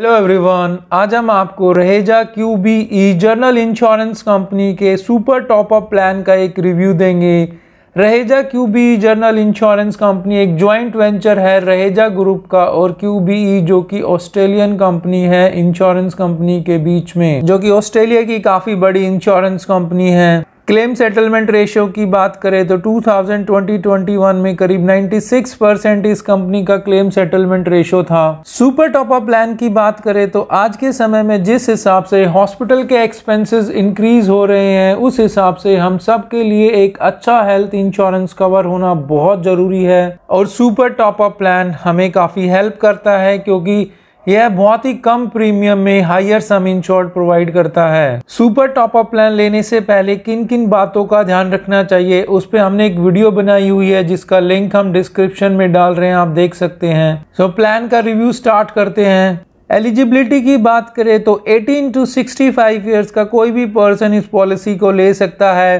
hello everyone आज हम आपको Raheja Q B E general insurance company के सुपर टॉपअप प्लान का एक रिव्यू देंगे Raheja Q B E general insurance company एक जॉइंट वेंचर है रहेजा ग्रुप का और क्यू बी ई जो कि ऑस्ट्रेलियन कंपनी है इंश्योरेंस कंपनी के बीच में जो कि ऑस्ट्रेलिया की काफ़ी बड़ी इंश्योरेंस कंपनी है क्लेम सेटलमेंट रेशियो की बात करें तो 2020-21 में करीब 96 परसेंट इस कंपनी का क्लेम सेटलमेंट रेशियो था सुपर टॉपअप प्लान की बात करें तो आज के समय में जिस हिसाब से हॉस्पिटल के एक्सपेंसेस इंक्रीज हो रहे हैं उस हिसाब से हम सब के लिए एक अच्छा हेल्थ इंश्योरेंस कवर होना बहुत ज़रूरी है और सुपर टॉपअप प्लान हमें काफ़ी हेल्प करता है क्योंकि यह बहुत ही कम प्रीमियम में हायर सम इंश्योर्ड प्रोवाइड करता है सुपर टॉप अप प्लान लेने से पहले किन किन बातों का ध्यान रखना चाहिए उस पर हमने एक वीडियो बनाई हुई है जिसका लिंक हम डिस्क्रिप्शन में डाल रहे हैं आप देख सकते हैं सो so, प्लान का रिव्यू स्टार्ट करते हैं एलिजिबिलिटी की बात करें तो 18 टू 65 ईयर्स का कोई भी पर्सन इस पॉलिसी को ले सकता है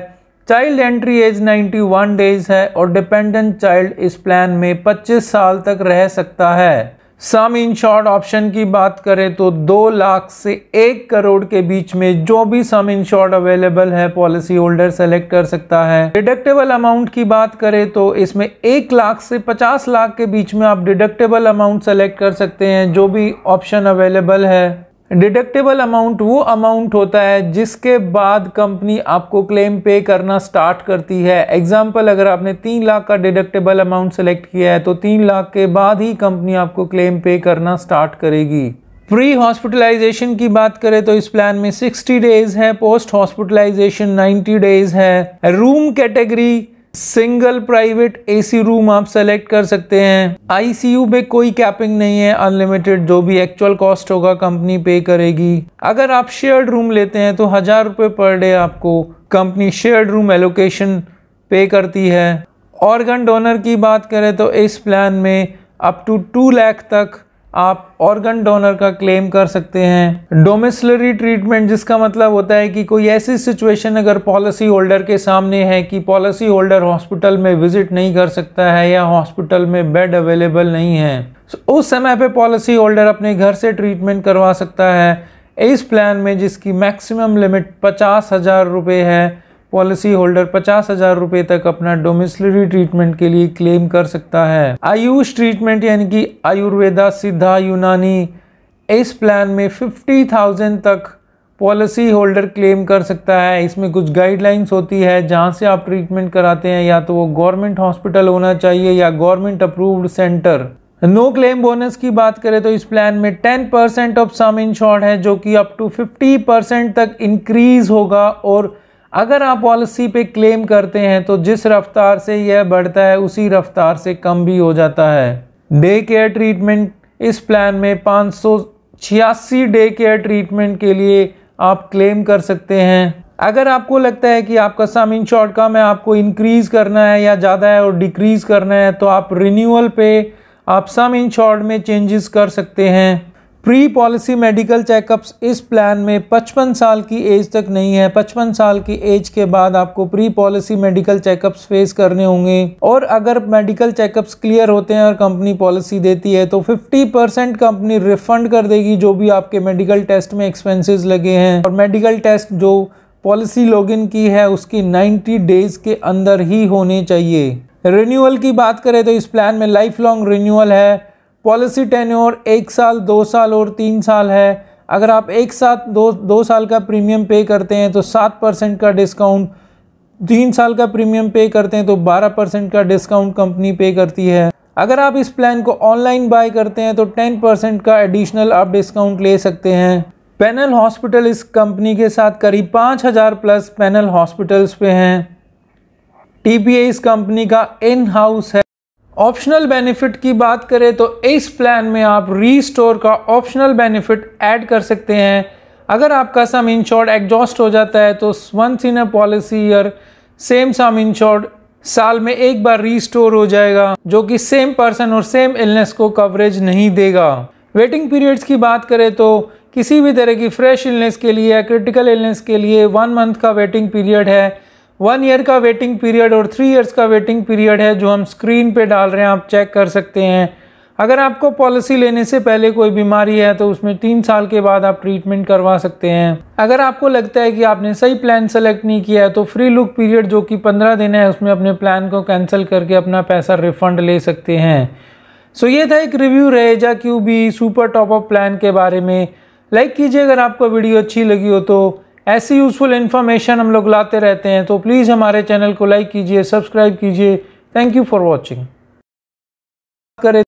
चाइल्ड एंट्री एज 91 डेज है और डिपेंडेंट चाइल्ड इस प्लान में 25 साल तक रह सकता है सम इन शॉर्ट ऑप्शन की बात करें तो दो लाख से एक करोड़ के बीच में जो भी सम इन शॉर्ट अवेलेबल है पॉलिसी होल्डर सेलेक्ट कर सकता है डिडक्टेबल अमाउंट की बात करें तो इसमें एक लाख से पचास लाख के बीच में आप डिडक्टेबल अमाउंट सेलेक्ट कर सकते हैं जो भी ऑप्शन अवेलेबल है डिडक्टेबल अमाउंट वो अमाउंट होता है जिसके बाद कंपनी आपको क्लेम पे करना स्टार्ट करती है एग्जाम्पल अगर आपने तीन लाख का डिडक्टेबल अमाउंट सेलेक्ट किया है तो तीन लाख के बाद ही कंपनी आपको क्लेम पे करना स्टार्ट करेगी प्री हॉस्पिटलाइजेशन की बात करें तो इस प्लान में 60 डेज है पोस्ट हॉस्पिटलाइजेशन 90 डेज है room category single private AC room आप सेलेक्ट कर सकते हैं आईसीयू में कोई कैपिंग नहीं है अनलिमिटेड जो भी एक्चुअल कॉस्ट होगा कंपनी पे करेगी अगर आप शेयर्ड रूम लेते हैं तो हज़ार रुपये पर डे आपको कंपनी शेयर्ड रूम एलोकेशन पे करती है ऑर्गन डोनर की बात करें तो इस प्लान में अप टू टू लैख तक आप ऑर्गन डोनर का क्लेम कर सकते हैं डोमिसलरी ट्रीटमेंट जिसका मतलब होता है कि कोई ऐसी सिचुएशन अगर पॉलिसी होल्डर के सामने है कि पॉलिसी होल्डर हॉस्पिटल में विजिट नहीं कर सकता है या हॉस्पिटल में बेड अवेलेबल नहीं है उस समय पे पॉलिसी होल्डर अपने घर से ट्रीटमेंट करवा सकता है इस प्लान में जिसकी मैक्सिमम लिमिट पचास हज़ार रुपये है पॉलिसी होल्डर पचास हजार रुपए तक अपना डोमिसलरी ट्रीटमेंट के लिए क्लेम कर सकता है आयुष ट्रीटमेंट यानी कि आयुर्वेदा सिद्धा यूनानी इस प्लान में फिफ्टी थाउजेंड तक पॉलिसी होल्डर क्लेम कर सकता है इसमें कुछ गाइडलाइंस होती है जहाँ से आप ट्रीटमेंट कराते हैं या तो वो गवर्नमेंट हॉस्पिटल होना चाहिए या government approved centre no claim bonus की बात करें तो इस प्लान में 10 परसेंट ऑफ सम इंश्योर्ड है जो कि अप टू 50 परसेंट तक इंक्रीज होगा और अगर आप पॉलिसी पे क्लेम करते हैं तो जिस रफ्तार से यह बढ़ता है उसी रफ्तार से कम भी हो जाता है डे केयर ट्रीटमेंट इस प्लान में पाँच डे केयर ट्रीटमेंट के लिए आप क्लेम कर सकते हैं अगर आपको लगता है कि आपका सम इन शॉर्ट कम है आपको इंक्रीज़ करना है या ज़्यादा है और डिक्रीज़ करना है तो आप रिन्यूअल पे आप सम इन शॉर्ट में चेंजेस कर सकते हैं प्री पॉलिसी मेडिकल चेकअप्स इस प्लान में पचपन साल की एज तक नहीं है पचपन साल की एज के बाद आपको pre policy medical checkups face करने होंगे और अगर मेडिकल चेकअप्स क्लियर होते हैं और कंपनी पॉलिसी देती है तो 50 परसेंट कंपनी रिफंड कर देगी जो भी आपके मेडिकल टेस्ट में एक्सपेंसेस लगे हैं और मेडिकल टेस्ट जो पॉलिसी लॉगिन की है उसकी 90 डेज के अंदर ही होने चाहिए रिन्यूअल की बात करें तो इस प्लान में लाइफ लॉन्ग रिन्यूअल है पॉलिसी टेन्योर एक साल दो साल और तीन साल है अगर आप एक साथ दो दो साल का प्रीमियम पे करते हैं तो सात परसेंट का डिस्काउंट तीन साल का प्रीमियम पे करते हैं तो बारह परसेंट का डिस्काउंट कंपनी पे करती है अगर आप इस प्लान को ऑनलाइन बाय करते हैं तो टेन परसेंट का एडिशनल आप डिस्काउंट ले सकते हैं पैनल हॉस्पिटल इस कंपनी के साथ करीब पाँच हज़ार प्लस पैनल हॉस्पिटल्स पे हैं टी इस कंपनी का इन हाउस है ऑप्शनल बेनिफिट की बात करें तो इस प्लान में आप रीस्टोर का ऑप्शनल बेनिफिट ऐड कर सकते हैं अगर आपका सम इंश्योर्ड एग्जॉस्ट हो जाता है तो once in policy year same sum insured साल में एक बार रीस्टोर हो जाएगा जो कि सेम पर्सन और सेम इलनेस को कवरेज नहीं देगा वेटिंग पीरियड्स की बात करें तो किसी भी तरह की फ्रेश इलनेस के लिए या क्रिटिकल इलनेस के लिए वन मंथ का वेटिंग पीरियड है वन ईयर का वेटिंग पीरियड और थ्री ईयर्स का वेटिंग पीरियड है जो हम स्क्रीन पे डाल रहे हैं आप चेक कर सकते हैं अगर आपको पॉलिसी लेने से पहले कोई बीमारी है तो उसमें तीन साल के बाद आप ट्रीटमेंट करवा सकते हैं अगर आपको लगता है कि आपने सही प्लान सेलेक्ट नहीं किया है तो फ्री लुक पीरियड जो कि पंद्रह दिन है उसमें अपने प्लान को कैंसिल करके अपना पैसा रिफंड ले सकते हैं सो ये था एक review Raheja Q B super top up plan के बारे में लाइक कीजिए अगर आपको वीडियो अच्छी लगी हो तो ऐसी यूज़फुल इन्फॉर्मेशन हम लोग लाते रहते हैं तो प्लीज़ हमारे चैनल को लाइक कीजिए सब्सक्राइब कीजिए थैंक यू फॉर वॉचिंग करें